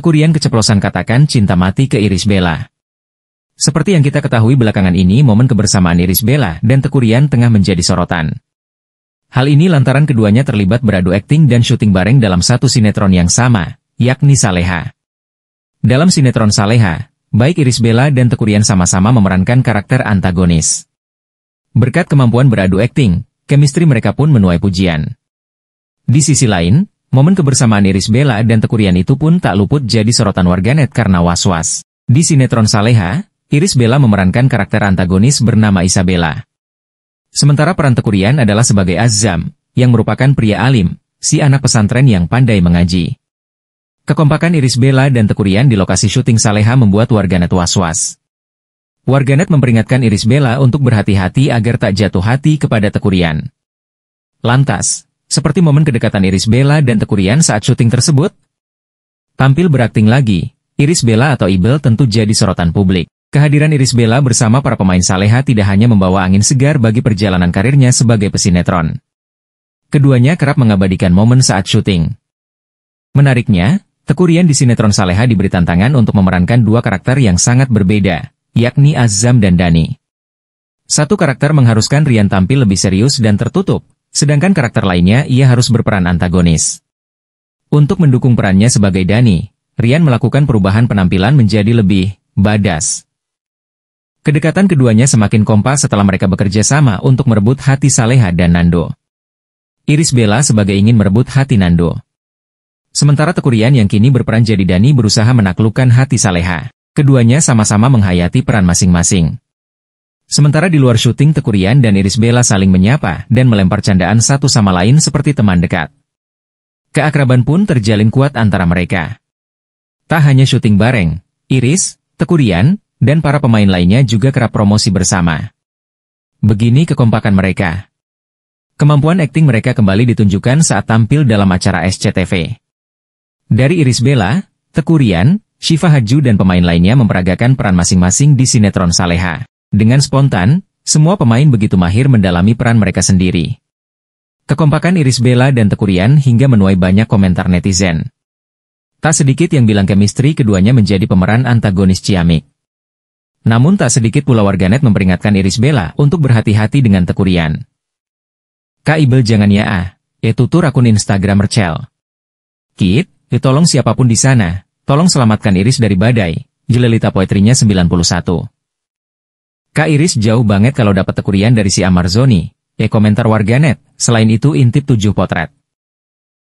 Teku Rian keceplosan katakan cinta mati ke Iris Bella. Seperti yang kita ketahui belakangan ini momen kebersamaan Iris Bella dan Teku Rian tengah menjadi sorotan. Hal ini lantaran keduanya terlibat beradu akting dan syuting bareng dalam satu sinetron yang sama, yakni Saleha. Dalam sinetron Saleha, baik Iris Bella dan Teku Rian sama-sama memerankan karakter antagonis. Berkat kemampuan beradu akting, chemistry mereka pun menuai pujian. Di sisi lain, Momen kebersamaan Iris Bella dan Tekurian itu pun tak luput jadi sorotan warganet karena was-was. Di sinetron Saleha, Iris Bella memerankan karakter antagonis bernama Isabella. Sementara peran Tekurian adalah sebagai Azam, yang merupakan pria alim, si anak pesantren yang pandai mengaji. Kekompakan Iris Bella dan Tekurian di lokasi syuting Saleha membuat warganet was-was. Warganet memperingatkan Iris Bella untuk berhati-hati agar tak jatuh hati kepada Tekurian. Lantas, seperti momen kedekatan Iris Bella dan Tekurian saat syuting tersebut? Tampil berakting lagi, Iris Bella atau Ibel tentu jadi sorotan publik. Kehadiran Iris Bella bersama para pemain Saleha tidak hanya membawa angin segar bagi perjalanan karirnya sebagai pesinetron. Keduanya kerap mengabadikan momen saat syuting. Menariknya, Tekurian di sinetron Saleha diberi tantangan untuk memerankan dua karakter yang sangat berbeda, yakni Azam dan Dani. Satu karakter mengharuskan Rian tampil lebih serius dan tertutup, Sedangkan karakter lainnya ia harus berperan antagonis. Untuk mendukung perannya sebagai Dani, Rian melakukan perubahan penampilan menjadi lebih badas. Kedekatan keduanya semakin kompas setelah mereka bekerja sama untuk merebut hati Saleha dan Nando. Iris Bella sebagai ingin merebut hati Nando. Sementara Tekurian yang kini berperan jadi Dani berusaha menaklukkan hati Saleha. Keduanya sama-sama menghayati peran masing-masing. Sementara di luar syuting Tekurian dan Iris Bella saling menyapa dan melempar candaan satu sama lain seperti teman dekat. Keakraban pun terjalin kuat antara mereka. Tak hanya syuting bareng, Iris, Tekurian, dan para pemain lainnya juga kerap promosi bersama. Begini kekompakan mereka. Kemampuan akting mereka kembali ditunjukkan saat tampil dalam acara SCTV. Dari Iris Bella, Tekurian, Syifa Haju dan pemain lainnya memperagakan peran masing-masing di sinetron Saleha. Dengan spontan, semua pemain begitu mahir mendalami peran mereka sendiri. Kekompakan Iris Bella dan Tekurian hingga menuai banyak komentar netizen. Tak sedikit yang bilang kemistri keduanya menjadi pemeran antagonis Ciamik. Namun tak sedikit pula warganet memperingatkan Iris Bella untuk berhati-hati dengan Tekurian. Kak Ibel jangan ya ah, ya tutur akun Instagram Mercel. Kit, ya tolong siapapun di sana, tolong selamatkan Iris dari badai, jelelita poetrinya 91. Kak Iris jauh banget kalau dapat tekurian dari si Amarzoni, Eh komentar warganet, selain itu intip tujuh potret.